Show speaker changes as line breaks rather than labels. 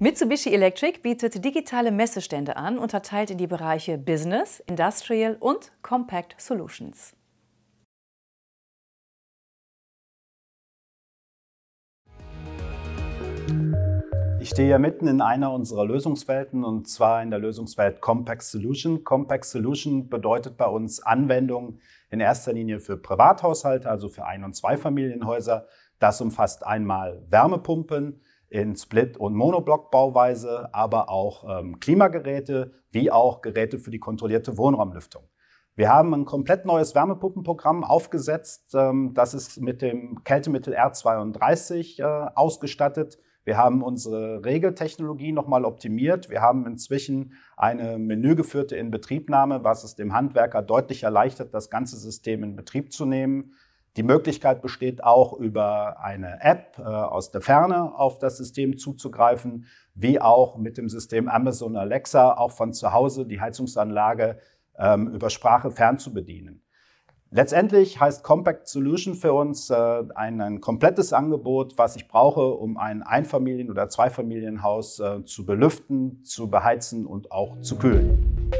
Mitsubishi Electric bietet digitale Messestände an, unterteilt in die Bereiche Business, Industrial und Compact Solutions.
Ich stehe ja mitten in einer unserer Lösungswelten und zwar in der Lösungswelt Compact Solution. Compact Solution bedeutet bei uns Anwendungen in erster Linie für Privathaushalte, also für Ein- und Zweifamilienhäuser. Das umfasst einmal Wärmepumpen, in Split- und Monoblock-Bauweise, aber auch ähm, Klimageräte wie auch Geräte für die kontrollierte Wohnraumlüftung. Wir haben ein komplett neues Wärmepumpenprogramm aufgesetzt. Ähm, das ist mit dem Kältemittel R32 äh, ausgestattet. Wir haben unsere Regeltechnologie nochmal optimiert. Wir haben inzwischen eine menügeführte Inbetriebnahme, was es dem Handwerker deutlich erleichtert, das ganze System in Betrieb zu nehmen. Die Möglichkeit besteht auch, über eine App äh, aus der Ferne auf das System zuzugreifen, wie auch mit dem System Amazon Alexa auch von zu Hause die Heizungsanlage ähm, über Sprache fernzubedienen. Letztendlich heißt Compact Solution für uns äh, ein, ein, komplettes Angebot, was ich brauche, um ein Einfamilien- oder Zweifamilienhaus äh, zu belüften, zu beheizen und auch zu kühlen.